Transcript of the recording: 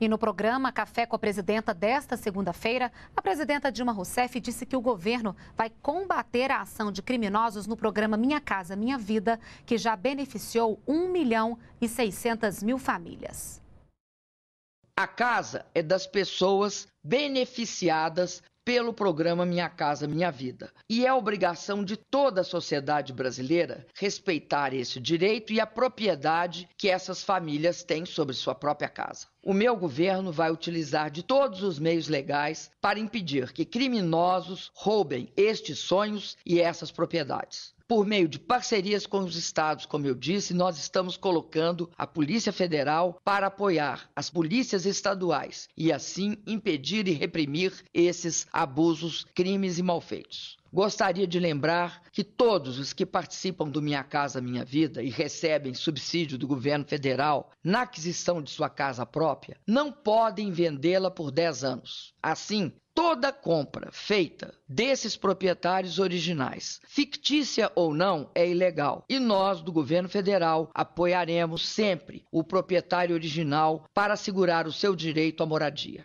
E no programa Café com a Presidenta desta segunda-feira, a presidenta Dilma Rousseff disse que o governo vai combater a ação de criminosos no programa Minha Casa Minha Vida, que já beneficiou 1 milhão e 600 mil famílias. A casa é das pessoas beneficiadas pelo programa Minha Casa Minha Vida. E é obrigação de toda a sociedade brasileira respeitar esse direito e a propriedade que essas famílias têm sobre sua própria casa. O meu governo vai utilizar de todos os meios legais para impedir que criminosos roubem estes sonhos e essas propriedades. Por meio de parcerias com os estados, como eu disse, nós estamos colocando a Polícia Federal para apoiar as polícias estaduais e assim impedir e reprimir esses abusos, crimes e malfeitos. Gostaria de lembrar que todos os que participam do Minha Casa Minha Vida e recebem subsídio do governo federal na aquisição de sua casa própria não podem vendê-la por 10 anos. Assim, Toda compra feita desses proprietários originais, fictícia ou não, é ilegal. E nós, do governo federal, apoiaremos sempre o proprietário original para assegurar o seu direito à moradia.